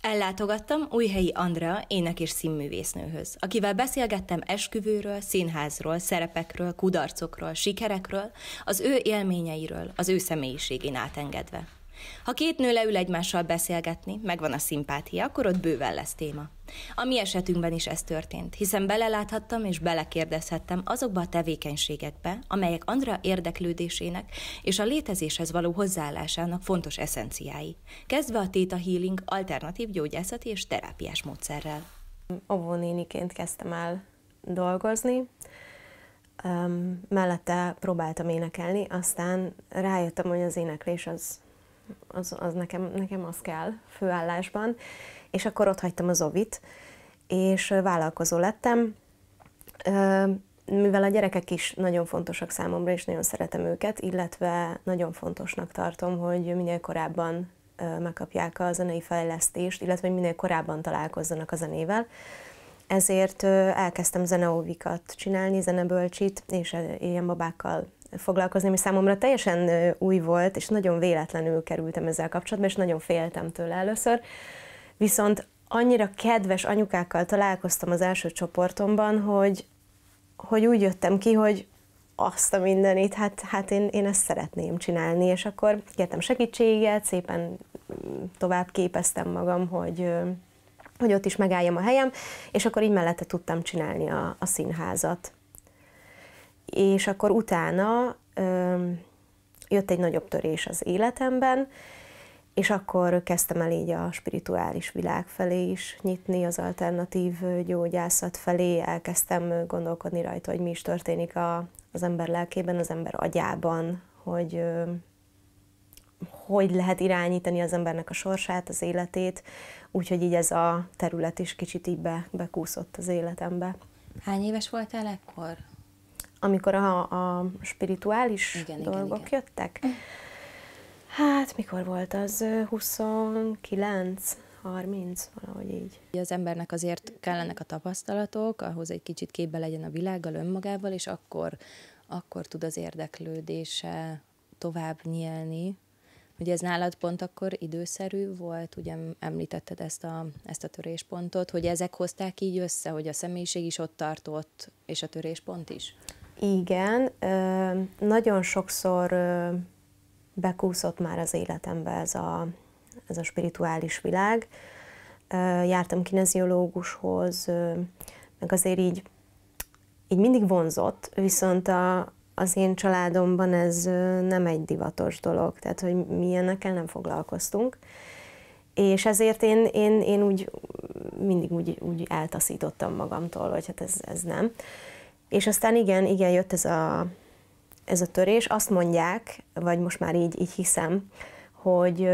Ellátogattam újhelyi Andrea ének és színművésznőhöz, akivel beszélgettem esküvőről, színházról, szerepekről, kudarcokról, sikerekről, az ő élményeiről, az ő személyiségén átengedve. Ha két nő leül egymással beszélgetni, megvan a szimpátia, akkor ott bőven lesz téma. A mi esetünkben is ez történt, hiszen beleláthattam és belekérdezhettem azokba a tevékenységekbe, amelyek Andra érdeklődésének és a létezéshez való hozzáállásának fontos eszenciái, kezdve a Theta Healing alternatív gyógyászati és terápiás módszerrel. néniként kezdtem el dolgozni, mellette próbáltam énekelni, aztán rájöttem, hogy az éneklés az az, az nekem, nekem az kell főállásban, és akkor ott hagytam az ovit, és vállalkozó lettem. Mivel a gyerekek is nagyon fontosak számomra, és nagyon szeretem őket, illetve nagyon fontosnak tartom, hogy minél korábban megkapják a zenei fejlesztést, illetve hogy minél korábban találkozzanak a zenével. Ezért elkezdtem zeneóvikat csinálni, zenebölcsit, és ilyen babákkal foglalkozni, ami számomra teljesen új volt, és nagyon véletlenül kerültem ezzel kapcsolatba, és nagyon féltem tőle először. Viszont annyira kedves anyukákkal találkoztam az első csoportomban, hogy, hogy úgy jöttem ki, hogy azt a mindenit, hát, hát én, én ezt szeretném csinálni, és akkor kértem segítséget, szépen mm, tovább képeztem magam, hogy, hogy ott is megálljam a helyem, és akkor így mellette tudtam csinálni a, a színházat és akkor utána ö, jött egy nagyobb törés az életemben, és akkor kezdtem el így a spirituális világ felé is nyitni, az alternatív gyógyászat felé, elkezdtem gondolkodni rajta, hogy mi is történik a, az ember lelkében, az ember agyában, hogy ö, hogy lehet irányítani az embernek a sorsát, az életét, úgyhogy így ez a terület is kicsit így be, bekúszott az életembe. Hány éves voltál ekkor, amikor a, a spirituális igen, dolgok igen, igen. jöttek. Hát mikor volt az? 29, 30, valahogy így. Az embernek azért kellenek a tapasztalatok, ahhoz egy kicsit képbe legyen a világgal, önmagával, és akkor, akkor tud az érdeklődése tovább nyílni. Ugye ez nálad pont akkor időszerű volt, ugye említetted ezt a, ezt a töréspontot, hogy ezek hozták így össze, hogy a személyiség is ott tartott, és a töréspont is? Igen, nagyon sokszor bekúszott már az életembe ez a, ez a spirituális világ. Jártam kineziológushoz, meg azért így, így mindig vonzott, viszont a, az én családomban ez nem egy divatos dolog, tehát hogy mi ilyenekkel nem foglalkoztunk. És ezért én, én, én úgy mindig úgy, úgy eltaszítottam magamtól, hogy hát ez, ez nem. És aztán igen, igen, jött ez a, ez a törés. Azt mondják, vagy most már így, így hiszem, hogy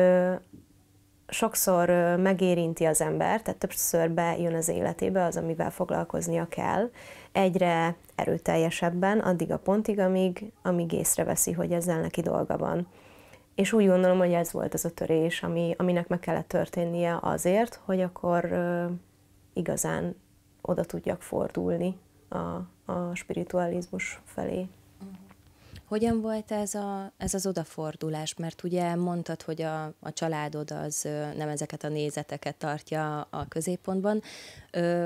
sokszor megérinti az ember, tehát többször bejön az életébe az, amivel foglalkoznia kell, egyre erőteljesebben, addig a pontig, amíg, amíg észreveszi, hogy ezzel neki dolga van. És úgy gondolom, hogy ez volt az a törés, ami, aminek meg kellett történnie azért, hogy akkor igazán oda tudjak fordulni a, a spiritualizmus felé. Hogyan volt ez, a, ez az odafordulás? Mert ugye mondtad, hogy a, a családod az nem ezeket a nézeteket tartja a középpontban.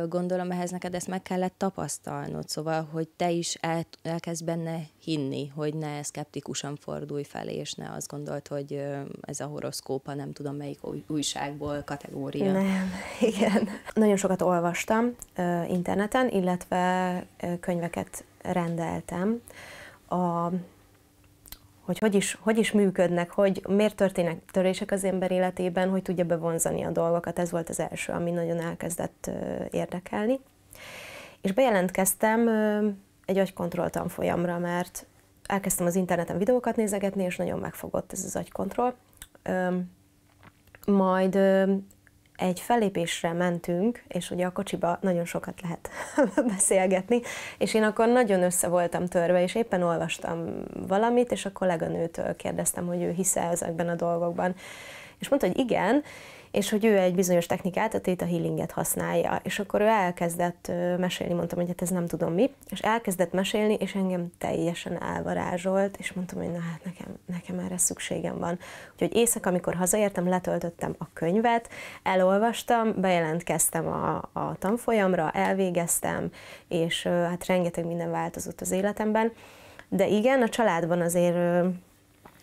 Gondolom ehhez neked ezt meg kellett tapasztalnod, szóval, hogy te is el, elkezd benne hinni, hogy ne szkeptikusan fordulj fel, és ne azt gondolt, hogy ez a horoszkópa, nem tudom melyik újságból kategória. Nem, igen. Nagyon sokat olvastam interneten, illetve könyveket rendeltem a, hogy hogy is, hogy is működnek, hogy miért történnek törések az ember életében, hogy tudja bevonzani a dolgokat. Ez volt az első, ami nagyon elkezdett érdekelni. És bejelentkeztem egy agykontroll tanfolyamra, mert elkezdtem az interneten videókat nézegetni, és nagyon megfogott ez az agykontroll. Majd egy felépésre mentünk, és ugye a kocsiba nagyon sokat lehet beszélgetni, és én akkor nagyon össze voltam törve, és éppen olvastam valamit, és a kolléganőtől kérdeztem, hogy ő hisze ezekben a dolgokban. És mondta, hogy igen, és hogy ő egy bizonyos technikát, a Theta Healinget használja, és akkor ő elkezdett mesélni, mondtam, hogy hát ez nem tudom mi, és elkezdett mesélni, és engem teljesen elvarázsolt, és mondtam, hogy na hát nekem, nekem erre szükségem van. Úgyhogy éjszaka, amikor hazaértem, letöltöttem a könyvet, elolvastam, bejelentkeztem a, a tanfolyamra, elvégeztem, és hát rengeteg minden változott az életemben, de igen, a családban azért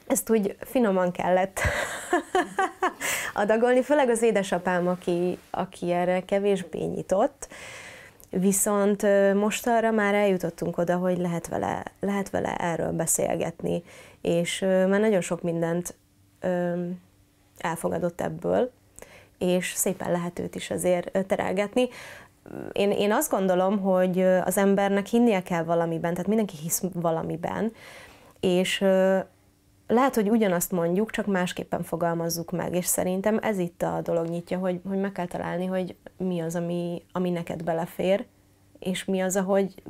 ezt úgy finoman kellett adagolni, főleg az édesapám, aki, aki erre kevésbé nyitott. Viszont most arra már eljutottunk oda, hogy lehet vele, lehet vele erről beszélgetni, és már nagyon sok mindent elfogadott ebből, és szépen lehet őt is azért terelgetni. Én, én azt gondolom, hogy az embernek hinnie kell valamiben, tehát mindenki hisz valamiben, és lehet, hogy ugyanazt mondjuk, csak másképpen fogalmazzuk meg, és szerintem ez itt a dolog nyitja, hogy, hogy meg kell találni, hogy mi az, ami, ami neked belefér, és mi az, ahogy,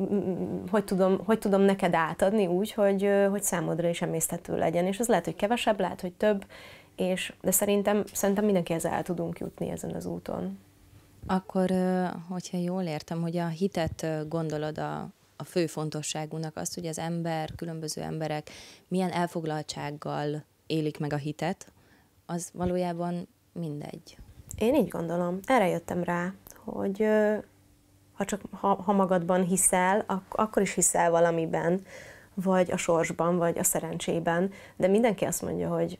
hogy, tudom, hogy tudom neked átadni úgy, hogy, hogy számodra is emészthető legyen. És ez lehet, hogy kevesebb, lehet, hogy több, és, de szerintem, szerintem mindenkihez el tudunk jutni ezen az úton. Akkor, hogyha jól értem, hogy a hitet gondolod a, a fő fontosságúnak azt, hogy az ember, különböző emberek milyen elfoglaltsággal élik meg a hitet, az valójában mindegy. Én így gondolom. Erre jöttem rá, hogy ha csak ha, ha magadban hiszel, ak- akkor is hiszel valamiben, vagy a sorsban, vagy a szerencsében, de mindenki azt mondja, hogy,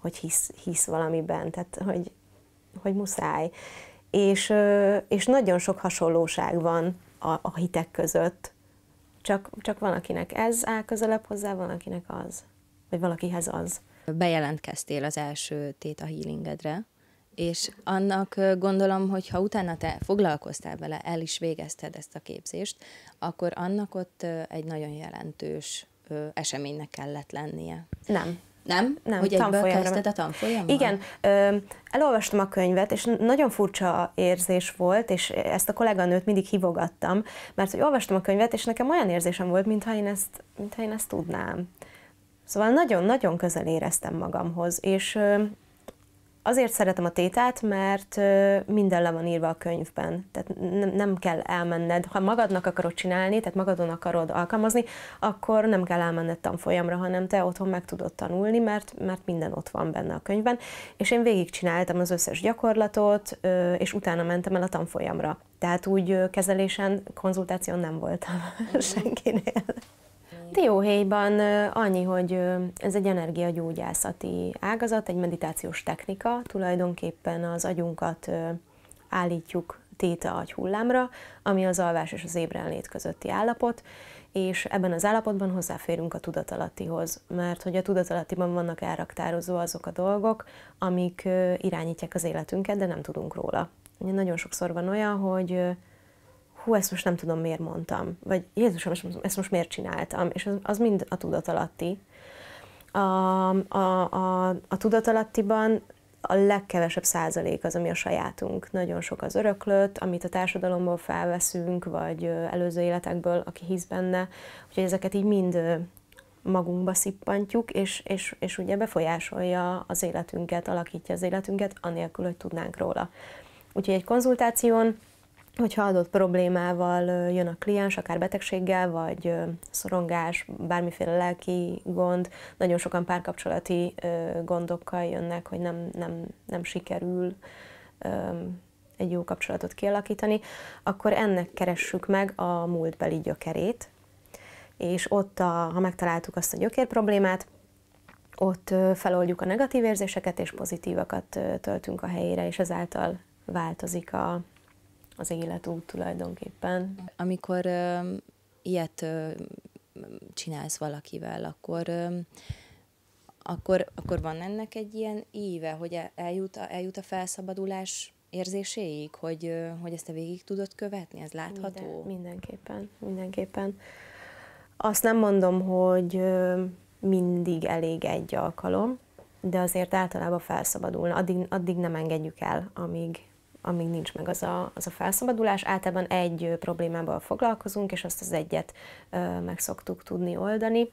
hogy hisz, hisz valamiben, tehát hogy, hogy muszáj. És, és nagyon sok hasonlóság van a, a hitek között, csak, csak van, akinek ez áll közelebb hozzá, van, akinek az, vagy valakihez az. Bejelentkeztél az első Theta Healingedre, és annak gondolom, hogy ha utána te foglalkoztál vele, el is végezted ezt a képzést, akkor annak ott egy nagyon jelentős eseménynek kellett lennie. Nem. Nem? Nem, Hogy tanfolyamra. kezdted a tanfolyamra? Igen, ö, elolvastam a könyvet, és nagyon furcsa érzés volt, és ezt a kolléganőt mindig hívogattam, mert hogy olvastam a könyvet, és nekem olyan érzésem volt, mintha én ezt, mintha én ezt tudnám. Szóval nagyon-nagyon közel éreztem magamhoz, és Azért szeretem a tétát, mert minden le van írva a könyvben. Tehát nem, nem kell elmenned. Ha magadnak akarod csinálni, tehát magadon akarod alkalmazni, akkor nem kell elmenned tanfolyamra, hanem te otthon meg tudod tanulni, mert, mert minden ott van benne a könyvben. És én végigcsináltam az összes gyakorlatot, és utána mentem el a tanfolyamra. Tehát úgy kezelésen, konzultáción nem voltam senkinél. Tióhéjban annyi, hogy ez egy energiagyógyászati ágazat, egy meditációs technika, tulajdonképpen az agyunkat állítjuk téta hullámra, ami az alvás és az ébrenlét közötti állapot, és ebben az állapotban hozzáférünk a tudatalattihoz, mert hogy a tudatalattiban vannak elraktározva azok a dolgok, amik irányítják az életünket, de nem tudunk róla. Nagyon sokszor van olyan, hogy hú, ezt most nem tudom, miért mondtam, vagy Jézusom, ezt most miért csináltam, és az, az mind a tudatalatti. A, a, a, a tudatalattiban a legkevesebb százalék az, ami a sajátunk. Nagyon sok az öröklött, amit a társadalomból felveszünk, vagy előző életekből, aki hisz benne. Úgyhogy ezeket így mind magunkba szippantjuk, és, és, és ugye befolyásolja az életünket, alakítja az életünket, anélkül, hogy tudnánk róla. Úgyhogy egy konzultáción hogyha adott problémával jön a kliens, akár betegséggel, vagy szorongás, bármiféle lelki gond, nagyon sokan párkapcsolati gondokkal jönnek, hogy nem, nem, nem sikerül egy jó kapcsolatot kialakítani, akkor ennek keressük meg a múltbeli gyökerét, és ott, a, ha megtaláltuk azt a gyökér problémát, ott feloldjuk a negatív érzéseket, és pozitívakat töltünk a helyére, és ezáltal változik a, az életút tulajdonképpen. Amikor ö, ilyet ö, csinálsz valakivel, akkor, ö, akkor, akkor van ennek egy ilyen íve, hogy e, eljut a, eljut a felszabadulás érzéséig, hogy, hogy ezt a végig tudod követni? Ez látható? Minden, mindenképpen, mindenképpen. Azt nem mondom, hogy mindig elég egy alkalom, de azért általában felszabadulna. Addig, addig nem engedjük el, amíg, amíg nincs meg az a, az a felszabadulás. Általában egy problémával foglalkozunk, és azt az egyet meg szoktuk tudni oldani.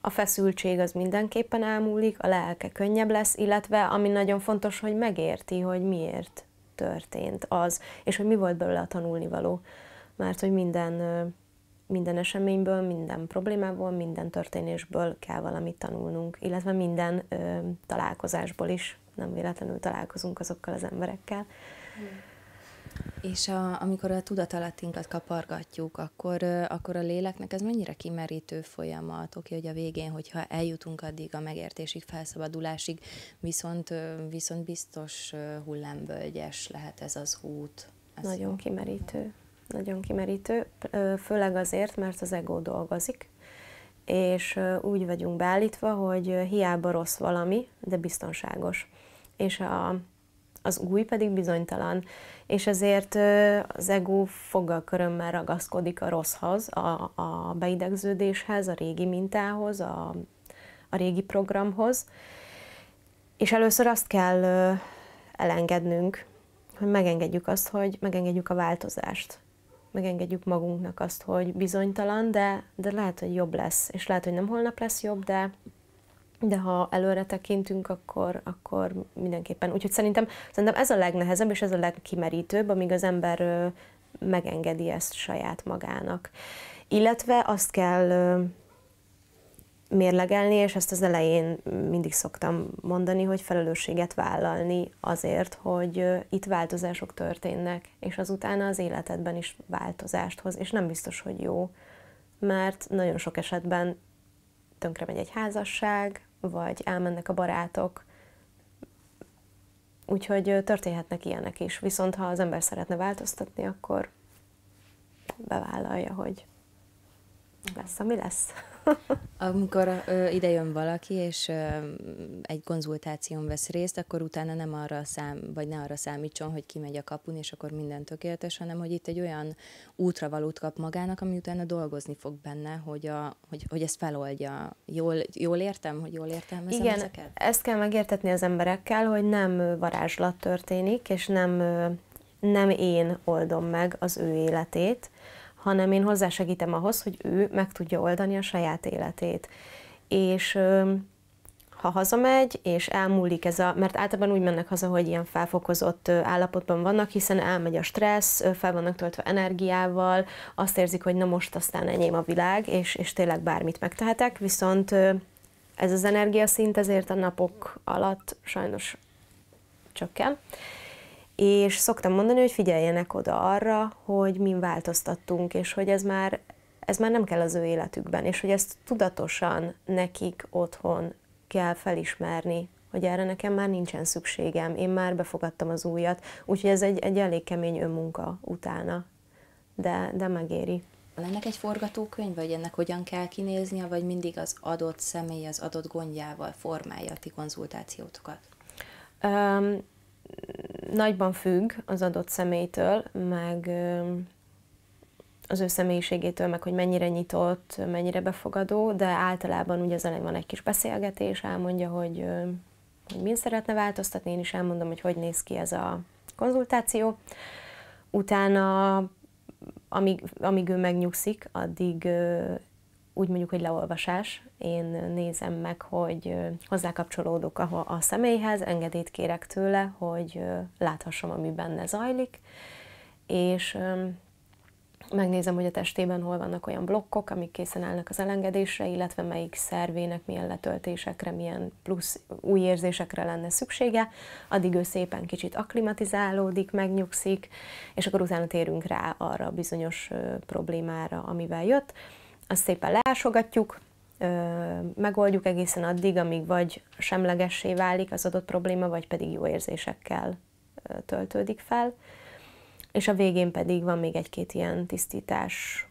A feszültség az mindenképpen elmúlik, a lelke könnyebb lesz, illetve ami nagyon fontos, hogy megérti, hogy miért történt az, és hogy mi volt belőle a tanulnivaló. Mert hogy minden, minden eseményből, minden problémából, minden történésből kell valamit tanulnunk, illetve minden ö, találkozásból is nem véletlenül találkozunk azokkal az emberekkel. Mm. És a, amikor a tudatalattinkat kapargatjuk, akkor, akkor a léleknek ez mennyire kimerítő folyamat, oké, hogy a végén, hogyha eljutunk addig a megértésig, felszabadulásig, viszont, viszont biztos hullámbölgyes lehet ez az út. Ez nagyon kimerítő. Nagyon kimerítő, főleg azért, mert az ego dolgozik, és úgy vagyunk beállítva, hogy hiába rossz valami, de biztonságos. És a, az új pedig bizonytalan. És ezért az ego foggal körömmel ragaszkodik a rosszhoz, a, a beidegződéshez, a régi mintához, a, a régi programhoz. És először azt kell elengednünk, hogy megengedjük azt, hogy megengedjük a változást megengedjük magunknak azt, hogy bizonytalan, de, de lehet, hogy jobb lesz. És lehet, hogy nem holnap lesz jobb, de, de ha előre tekintünk, akkor, akkor mindenképpen. Úgyhogy szerintem, szerintem ez a legnehezebb, és ez a legkimerítőbb, amíg az ember megengedi ezt saját magának. Illetve azt kell mérlegelni, és ezt az elején mindig szoktam mondani, hogy felelősséget vállalni azért, hogy itt változások történnek, és azután az életedben is változást hoz, és nem biztos, hogy jó, mert nagyon sok esetben tönkre megy egy házasság, vagy elmennek a barátok, úgyhogy történhetnek ilyenek is. Viszont ha az ember szeretne változtatni, akkor bevállalja, hogy lesz, ami lesz. Amikor ö, ide jön valaki, és ö, egy konzultáción vesz részt, akkor utána nem arra szám, vagy ne arra számítson, hogy kimegy a kapun, és akkor minden tökéletes, hanem hogy itt egy olyan útravalót kap magának, ami utána dolgozni fog benne, hogy, a, hogy, hogy ezt feloldja. Jól, jól értem, hogy jól értelmezem Igen, ezeket? ezt kell megértetni az emberekkel, hogy nem varázslat történik, és nem, nem én oldom meg az ő életét, hanem én hozzásegítem ahhoz, hogy ő meg tudja oldani a saját életét. És ha hazamegy, és elmúlik ez a, mert általában úgy mennek haza, hogy ilyen felfokozott állapotban vannak, hiszen elmegy a stressz, fel vannak töltve energiával, azt érzik, hogy na most aztán enyém a világ, és, és tényleg bármit megtehetek, viszont ez az energiaszint ezért a napok alatt sajnos csökken és szoktam mondani, hogy figyeljenek oda arra, hogy mi változtattunk, és hogy ez már, ez már nem kell az ő életükben, és hogy ezt tudatosan nekik otthon kell felismerni, hogy erre nekem már nincsen szükségem, én már befogadtam az újat, úgyhogy ez egy, egy elég kemény önmunka utána, de, de megéri. Van ennek egy forgatókönyv, vagy ennek hogyan kell kinéznie, vagy mindig az adott személy az adott gondjával formálja a ti konzultációtokat? Um, nagyban függ az adott személytől, meg az ő személyiségétől, meg hogy mennyire nyitott, mennyire befogadó, de általában ugye az elején van egy kis beszélgetés, elmondja, hogy, hogy mind szeretne változtatni, én is elmondom, hogy hogy néz ki ez a konzultáció. Utána, amíg, amíg ő megnyugszik, addig úgy mondjuk, hogy leolvasás. Én nézem meg, hogy hozzákapcsolódok a, a személyhez, engedélyt kérek tőle, hogy láthassam, ami benne zajlik, és megnézem, hogy a testében hol vannak olyan blokkok, amik készen állnak az elengedésre, illetve melyik szervének milyen letöltésekre, milyen plusz új érzésekre lenne szüksége. Addig ő szépen kicsit akklimatizálódik, megnyugszik, és akkor utána térünk rá arra a bizonyos problémára, amivel jött azt szépen leásogatjuk, megoldjuk egészen addig, amíg vagy semlegessé válik az adott probléma, vagy pedig jó érzésekkel töltődik fel. És a végén pedig van még egy-két ilyen tisztítás,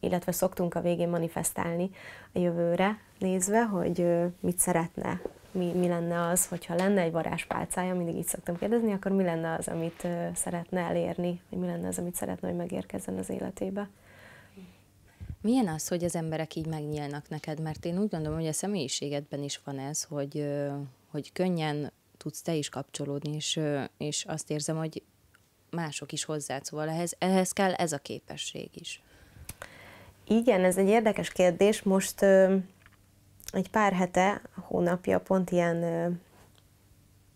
illetve szoktunk a végén manifestálni a jövőre nézve, hogy mit szeretne, mi, mi lenne az, hogyha lenne egy varázspálcája, mindig így szoktam kérdezni, akkor mi lenne az, amit szeretne elérni, vagy mi lenne az, amit szeretne, hogy megérkezzen az életébe. Milyen az, hogy az emberek így megnyílnak neked? Mert én úgy gondolom, hogy a személyiségedben is van ez, hogy, hogy könnyen tudsz te is kapcsolódni, és, és azt érzem, hogy mások is hozzád, szóval ehhez, ehhez kell ez a képesség is. Igen, ez egy érdekes kérdés. Most ö, egy pár hete, hónapja pont ilyen ö,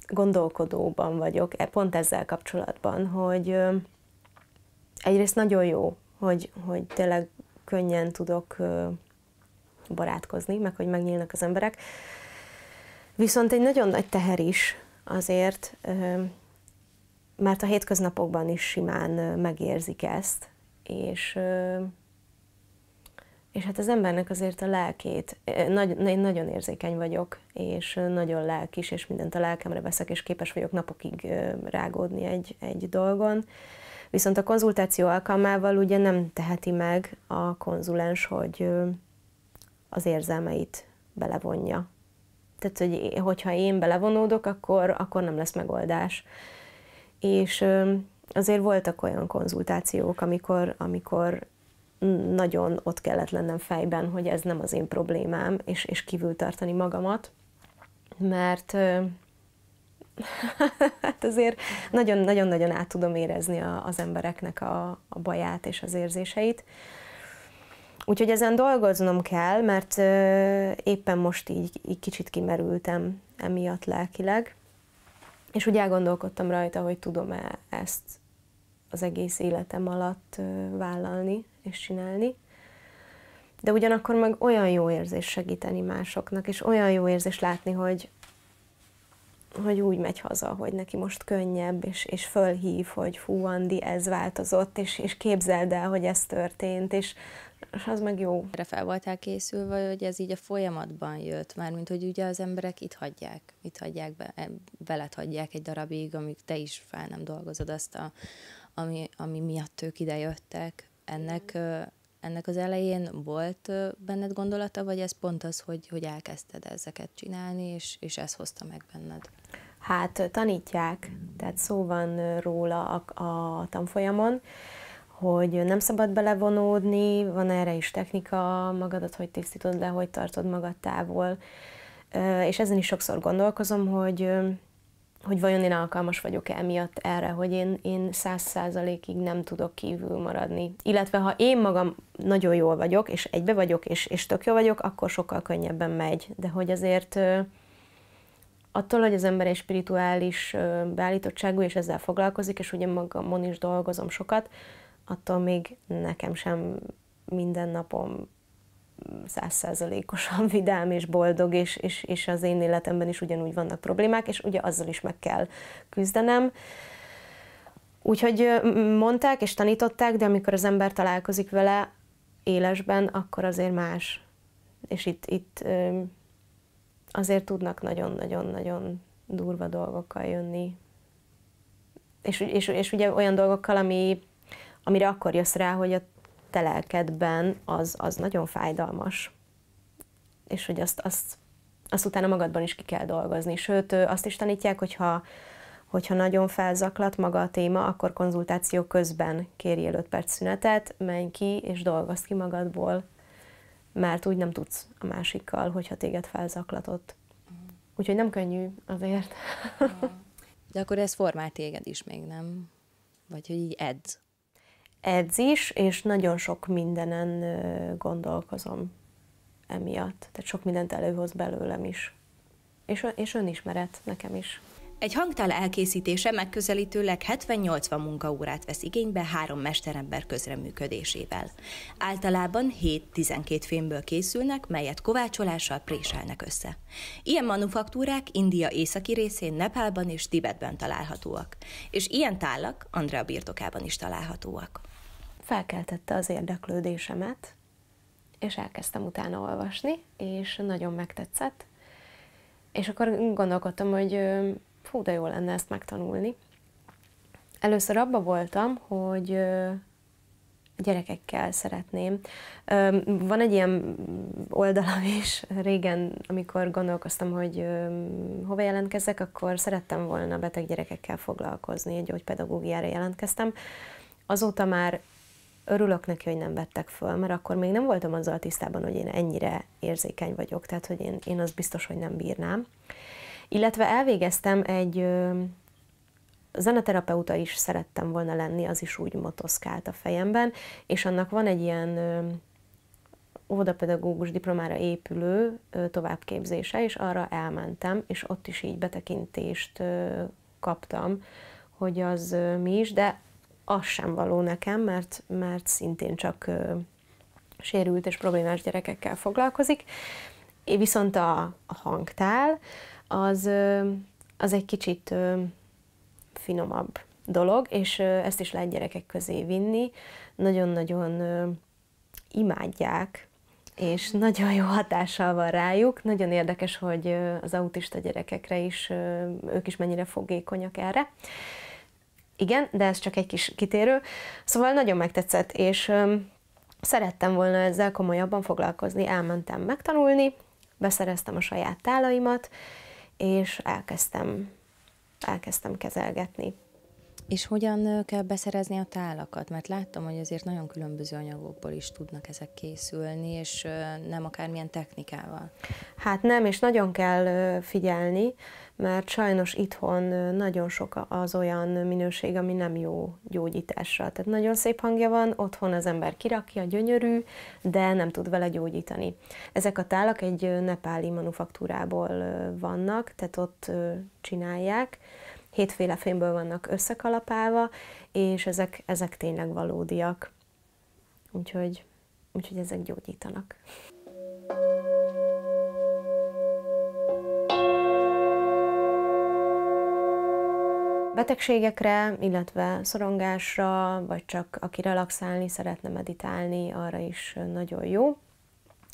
gondolkodóban vagyok, e, pont ezzel kapcsolatban, hogy ö, egyrészt nagyon jó, hogy, hogy tényleg könnyen tudok barátkozni, meg hogy megnyílnak az emberek. Viszont egy nagyon nagy teher is azért, mert a hétköznapokban is simán megérzik ezt, és és hát az embernek azért a lelkét, nagy, én nagyon érzékeny vagyok, és nagyon lelkis, és mindent a lelkemre veszek, és képes vagyok napokig rágódni egy, egy dolgon. Viszont a konzultáció alkalmával ugye nem teheti meg a konzulens, hogy az érzelmeit belevonja. Tehát, hogy, hogyha én belevonódok, akkor, akkor nem lesz megoldás. És azért voltak olyan konzultációk, amikor, amikor nagyon ott kellett lennem fejben, hogy ez nem az én problémám, és, és kívül tartani magamat, mert hát azért nagyon-nagyon-nagyon át tudom érezni a, az embereknek a, a baját és az érzéseit. Úgyhogy ezen dolgoznom kell, mert éppen most így, így kicsit kimerültem emiatt lelkileg, és úgy elgondolkodtam rajta, hogy tudom-e ezt az egész életem alatt vállalni és csinálni. De ugyanakkor meg olyan jó érzés segíteni másoknak, és olyan jó érzés látni, hogy, hogy úgy megy haza, hogy neki most könnyebb, és, és fölhív, hogy fú, Andi, ez változott, és, és képzeld el, hogy ez történt, és, és az meg jó. Erre fel voltál készülve, hogy ez így a folyamatban jött, már mint hogy ugye az emberek itt hagyják, itt hagyják, be, veled hagyják egy darabig, amíg te is fel nem dolgozod azt a, ami, ami miatt ők idejöttek. Ennek, ennek az elején volt benned gondolata, vagy ez pont az, hogy, hogy elkezdted ezeket csinálni, és, és ez hozta meg benned? Hát tanítják, tehát szó van róla a, a tanfolyamon, hogy nem szabad belevonódni, van erre is technika, magadat hogy tisztítod le, hogy tartod magad távol. És ezen is sokszor gondolkozom, hogy hogy vajon én alkalmas vagyok-e emiatt erre, hogy én, én száz százalékig nem tudok kívül maradni. Illetve ha én magam nagyon jól vagyok, és egybe vagyok, és, és tök jó vagyok, akkor sokkal könnyebben megy. De hogy azért attól, hogy az ember egy spirituális beállítottságú, és ezzel foglalkozik, és ugye magamon is dolgozom sokat, attól még nekem sem minden napom százszerzalékosan vidám és boldog, és, és, és az én életemben is ugyanúgy vannak problémák, és ugye azzal is meg kell küzdenem. Úgyhogy mondták és tanították, de amikor az ember találkozik vele élesben, akkor azért más. És itt, itt azért tudnak nagyon-nagyon-nagyon durva dolgokkal jönni. És, és, és ugye olyan dolgokkal, ami, amire akkor jössz rá, hogy a te lelkedben, az, az nagyon fájdalmas. És hogy azt, azt, azt utána magadban is ki kell dolgozni. Sőt, azt is tanítják, hogyha, hogyha nagyon felzaklat maga a téma, akkor konzultáció közben kérjél 5 perc szünetet, menj ki és dolgozz ki magadból, mert úgy nem tudsz a másikkal, hogyha téged felzaklatott. Mm. Úgyhogy nem könnyű azért. De akkor ez formál téged is még, nem? Vagy hogy így edz edzés, és nagyon sok mindenen gondolkozom emiatt. Tehát sok mindent előhoz belőlem is. És, és önismeret nekem is. Egy hangtál elkészítése megközelítőleg 70-80 munkaórát vesz igénybe három mesterember közreműködésével. Általában 7-12 fémből készülnek, melyet kovácsolással préselnek össze. Ilyen manufaktúrák India északi részén, Nepálban és Tibetben találhatóak, és ilyen tálak Andrea birtokában is találhatóak felkeltette az érdeklődésemet, és elkezdtem utána olvasni, és nagyon megtetszett. És akkor gondolkodtam, hogy fú, de jó lenne ezt megtanulni. Először abba voltam, hogy gyerekekkel szeretném. Van egy ilyen oldalam is, régen, amikor gondolkoztam, hogy hova jelentkezzek, akkor szerettem volna beteg gyerekekkel foglalkozni, egy gyógypedagógiára jelentkeztem. Azóta már örülök neki, hogy nem vettek föl, mert akkor még nem voltam azzal tisztában, hogy én ennyire érzékeny vagyok, tehát hogy én, én az biztos, hogy nem bírnám. Illetve elvégeztem egy ö, zeneterapeuta is szerettem volna lenni, az is úgy motoszkált a fejemben, és annak van egy ilyen ö, óvodapedagógus diplomára épülő ö, továbbképzése, és arra elmentem, és ott is így betekintést ö, kaptam, hogy az ö, mi is, de az sem való nekem, mert, mert szintén csak ö, sérült és problémás gyerekekkel foglalkozik. Viszont a, a hangtál az, ö, az egy kicsit ö, finomabb dolog, és ö, ezt is lehet gyerekek közé vinni. Nagyon-nagyon ö, imádják, és nagyon jó hatással van rájuk. Nagyon érdekes, hogy az autista gyerekekre is, ők is mennyire fogékonyak erre igen, de ez csak egy kis kitérő. Szóval nagyon megtetszett, és szerettem volna ezzel komolyabban foglalkozni. Elmentem megtanulni, beszereztem a saját tálaimat, és elkezdtem, elkezdtem kezelgetni. És hogyan kell beszerezni a tálakat? Mert láttam, hogy azért nagyon különböző anyagokból is tudnak ezek készülni, és nem akármilyen technikával. Hát nem, és nagyon kell figyelni, mert sajnos itthon nagyon sok az olyan minőség, ami nem jó gyógyításra. Tehát nagyon szép hangja van, otthon az ember kirakja, gyönyörű, de nem tud vele gyógyítani. Ezek a tálak egy nepáli manufaktúrából vannak, tehát ott csinálják, hétféle fémből vannak összekalapálva, és ezek, ezek tényleg valódiak. Úgyhogy, úgyhogy ezek gyógyítanak. thank you Betegségekre, illetve szorongásra, vagy csak aki relaxálni szeretne meditálni, arra is nagyon jó.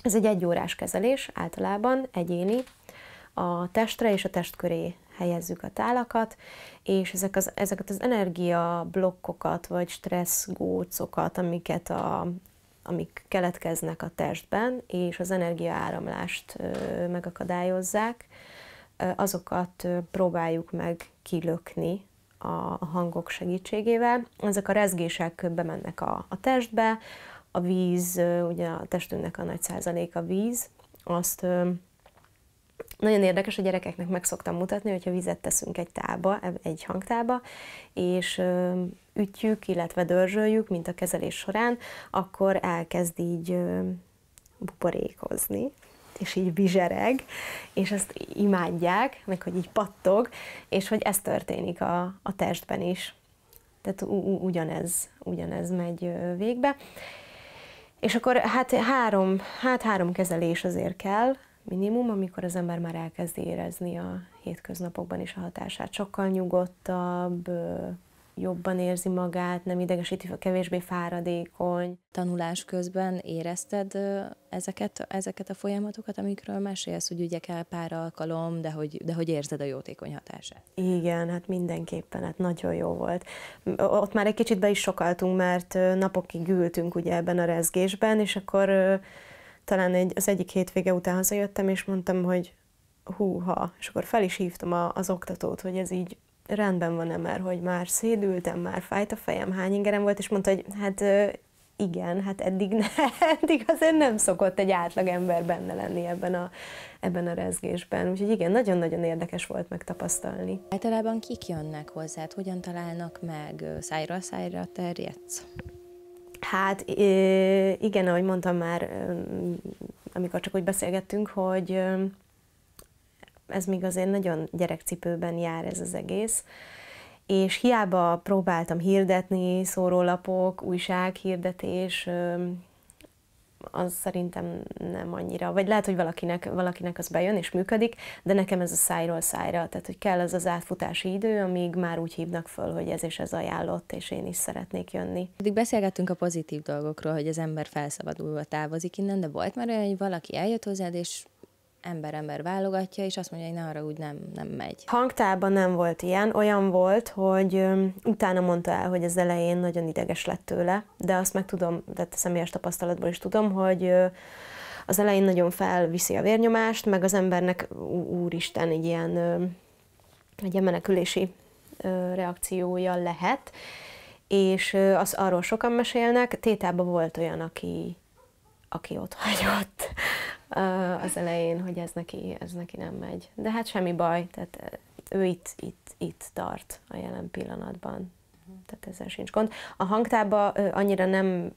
Ez egy egyórás kezelés, általában egyéni. A testre és a test köré helyezzük a tálakat, és ezek az, ezeket az energiablokkokat, vagy stressz gócokat, amiket a, amik keletkeznek a testben, és az energiaáramlást megakadályozzák, azokat próbáljuk meg kilökni a hangok segítségével. Ezek a rezgések bemennek a, a testbe, a víz, ugye a testünknek a nagy százaléka víz, azt nagyon érdekes, a gyerekeknek meg szoktam mutatni, hogyha vizet teszünk egy tába, egy hangtába, és ütjük, illetve dörzsöljük, mint a kezelés során, akkor elkezd így buborékozni és így vizsereg, és ezt imádják, meg hogy így pattog, és hogy ez történik a, a testben is. Tehát ugyanez, ugyanez megy végbe. És akkor hát három, hát három kezelés azért kell, minimum, amikor az ember már elkezd érezni a hétköznapokban is a hatását. Sokkal nyugodtabb, jobban érzi magát, nem idegesíti, kevésbé fáradékony. Tanulás közben érezted ezeket, ezeket a folyamatokat, amikről mesélsz, hogy ugye el pár alkalom, de hogy, de hogy érzed a jótékony hatását? Igen, hát mindenképpen, hát nagyon jó volt. Ott már egy kicsit be is sokaltunk, mert napokig ültünk ugye ebben a rezgésben, és akkor talán egy, az egyik hétvége után hazajöttem, és mondtam, hogy húha, és akkor fel is hívtam a, az oktatót, hogy ez így rendben van-e már, hogy már szédültem, már fájt a fejem, hány ingerem volt, és mondta, hogy hát igen, hát eddig, ne, eddig azért nem szokott egy átlag ember benne lenni ebben a, ebben a rezgésben. Úgyhogy igen, nagyon-nagyon érdekes volt megtapasztalni. Általában kik jönnek hozzád? Hogyan találnak meg? Szájra szájra terjedsz? Hát igen, ahogy mondtam már, amikor csak úgy beszélgettünk, hogy ez még azért nagyon gyerekcipőben jár ez az egész, és hiába próbáltam hirdetni, szórólapok, újsághirdetés, az szerintem nem annyira, vagy lehet, hogy valakinek, valakinek az bejön és működik, de nekem ez a szájról szájra, tehát hogy kell az az átfutási idő, amíg már úgy hívnak föl, hogy ez és ez ajánlott, és én is szeretnék jönni. Eddig beszélgettünk a pozitív dolgokról, hogy az ember felszabadulva távozik innen, de volt már olyan, hogy valaki eljött hozzád, és ember-ember válogatja, és azt mondja, hogy ne arra úgy nem, nem megy. Hangtában nem volt ilyen, olyan volt, hogy utána mondta el, hogy az elején nagyon ideges lett tőle, de azt meg tudom, tehát személyes tapasztalatból is tudom, hogy az elején nagyon felviszi a vérnyomást, meg az embernek úristen, egy ilyen egy ilyen menekülési reakciója lehet, és az arról sokan mesélnek, tétában volt olyan, aki, aki ott hagyott az elején, hogy ez neki, ez neki nem megy. De hát semmi baj, tehát ő itt, itt, itt tart a jelen pillanatban. Tehát ezzel sincs gond. A hangtába annyira nem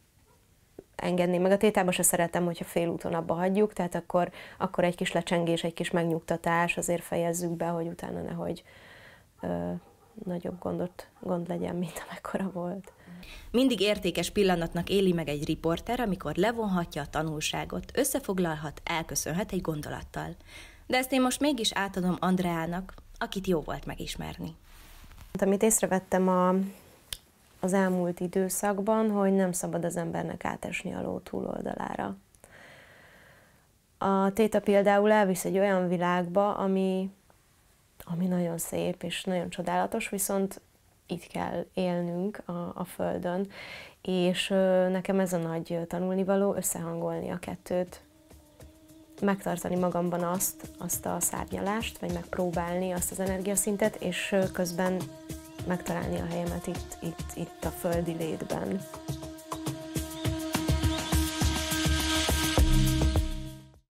engedni, meg. A tétába se szeretem, hogyha félúton abba hagyjuk, tehát akkor, akkor egy kis lecsengés, egy kis megnyugtatás, azért fejezzük be, hogy utána nehogy ö, nagyobb gondot, gond legyen, mint amekkora volt. Mindig értékes pillanatnak éli meg egy riporter, amikor levonhatja a tanulságot, összefoglalhat, elköszönhet egy gondolattal. De ezt én most mégis átadom Andreának, akit jó volt megismerni. Hát, amit észrevettem a, az elmúlt időszakban, hogy nem szabad az embernek átesni a ló túloldalára. A téta például elvisz egy olyan világba, ami, ami nagyon szép és nagyon csodálatos, viszont itt kell élnünk a, a Földön, és nekem ez a nagy tanulnivaló, összehangolni a kettőt, megtartani magamban azt, azt a szárnyalást, vagy megpróbálni azt az energiaszintet, és közben megtalálni a helyemet itt, itt, itt a földi létben.